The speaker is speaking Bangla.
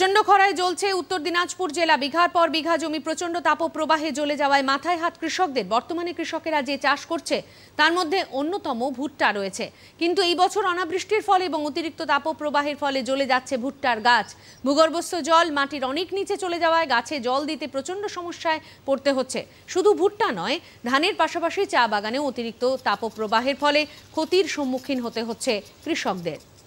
প্রচণ্ড খরায় জ্বলছে উত্তর দিনাজপুর জেলা বিঘার পর বিঘা জমি প্রচণ্ড তাপপ্রবাহে জ্বলে যাওয়ায় মাথায় হাত কৃষকদের বর্তমানে কৃষকেরা যে চাষ করছে তার মধ্যে অন্যতম ভুট্টা রয়েছে কিন্তু এই বছর অনাবৃষ্টির ফলে এবং অতিরিক্ত তাপপ্রবাহের ফলে জ্বলে যাচ্ছে ভুট্টার গাছ ভূগর্ভস্থ জল মাটির অনেক নিচে চলে যাওয়ায় গাছে জল দিতে প্রচণ্ড সমস্যায় পড়তে হচ্ছে শুধু ভুট্টা নয় ধানের পাশাপাশি চা বাগানেও অতিরিক্ত তাপপ্রবাহের ফলে ক্ষতির সম্মুখীন হতে হচ্ছে কৃষকদের